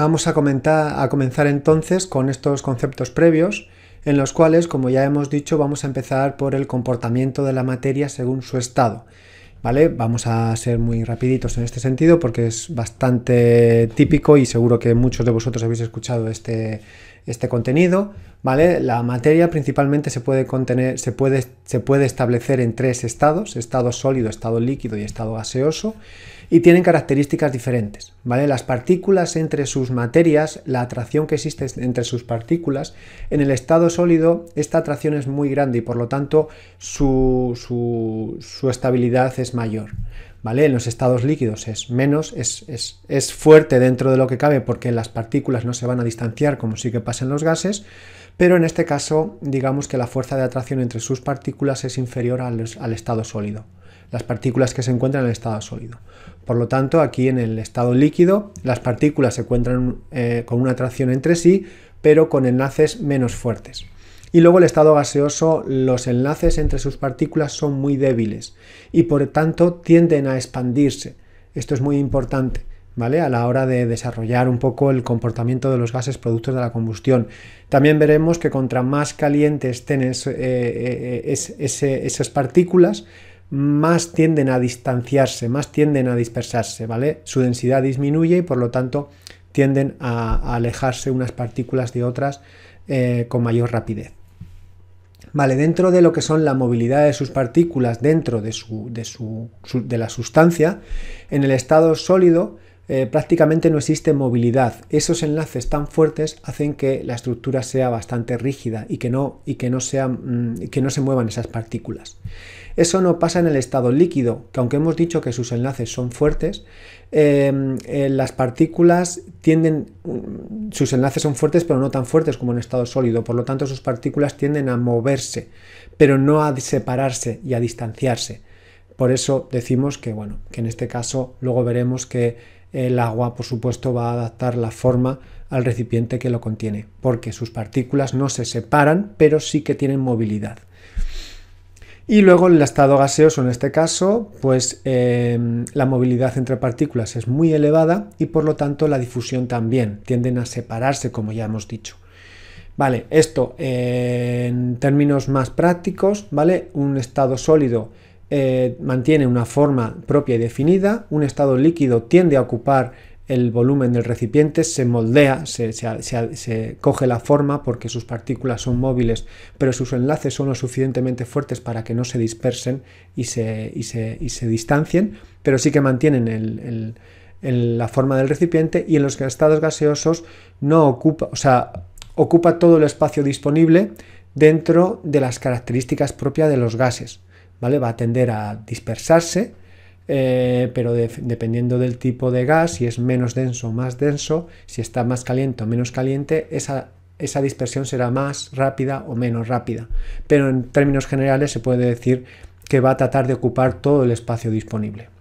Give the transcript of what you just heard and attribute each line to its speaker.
Speaker 1: Vamos a, comenzar entonces con estos conceptos previos, en los cuales, como ya hemos dicho, vamos a empezar por el comportamiento de la materia según su estado. ¿Vale? Vamos a ser muy rapiditos en este sentido porque es bastante típico y seguro que muchos de vosotros habéis escuchado este, este contenido la materia principalmente se puede contener, puede, se puede establecer en tres estados, estado sólido, estado líquido y estado gaseoso, y tienen características diferentes, Las partículas entre sus materias, la atracción que existe entre sus partículas, en el estado sólido esta atracción es muy grande y por lo tanto su, estabilidad es mayor. ¿Vale? En los estados líquidos es menos, es, fuerte dentro de lo que cabe porque las partículas no se van a distanciar como sí que pasan los gases, pero en este caso digamos que la fuerza de atracción entre sus partículas es inferior al, estado sólido, las partículas que se encuentran en el estado sólido. Por lo tanto, aquí en el estado líquido, las partículas se encuentran eh, con una atracción entre sí, pero con enlaces menos fuertes. Y luego el estado gaseoso, los enlaces entre sus partículas son muy débiles y por tanto tienden a expandirse. Esto es muy importante. ¿vale? A la hora de desarrollar un poco el comportamiento de los gases productos de la combustión. También veremos que contra más calientes estén eh, eh, esas partículas, más tienden a distanciarse, más tienden a dispersarse, ¿vale? Su densidad disminuye y por lo tanto tienden a, alejarse unas partículas de otras eh, con mayor rapidez. Vale, dentro de lo que son la movilidad de sus partículas dentro de la sustancia, en el estado sólido eh, prácticamente no existe movilidad. Esos enlaces tan fuertes hacen que la estructura sea bastante rígida y que no, y que no, mm, que no se muevan esas partículas. Eso no pasa en el estado líquido, que aunque hemos dicho que sus enlaces son fuertes, em, eh, las partículas tienden, mm, sus enlaces son fuertes pero no tan fuertes como en estado sólido, por lo tanto sus partículas tienden a moverse, pero no a separarse y a distanciarse. Por eso decimos que, bueno, que en este caso luego veremos que el agua, por supuesto, va a adaptar la forma al recipiente que lo contiene, porque sus partículas no se separan, pero sí que tienen movilidad. Y luego el estado gaseoso, en este caso, pues em, la movilidad entre partículas es muy elevada y por lo tanto la difusión también, tienden a separarse, como ya hemos dicho. Vale, esto eh, en términos más prácticos, ¿vale? Un estado sólido eh, mantiene una forma propia y definida, un estado líquido tiende a ocupar el volumen del recipiente, se moldea, se, coge la forma porque sus partículas son móviles, pero sus enlaces son lo suficientemente fuertes para que no se dispersen y se, distancien, pero sí que mantienen la forma del recipiente y en los estados gaseosos no ocupa, o sea, ocupa todo el espacio disponible dentro de las características propias de los gases. ¿vale? Va a tender a dispersarse, eh, pero dependiendo del tipo de gas, si es menos denso o más denso, si está más caliente o menos caliente, esa, esa dispersión será más rápida o menos rápida. Pero en términos generales se puede decir que va a tratar de ocupar todo el espacio disponible.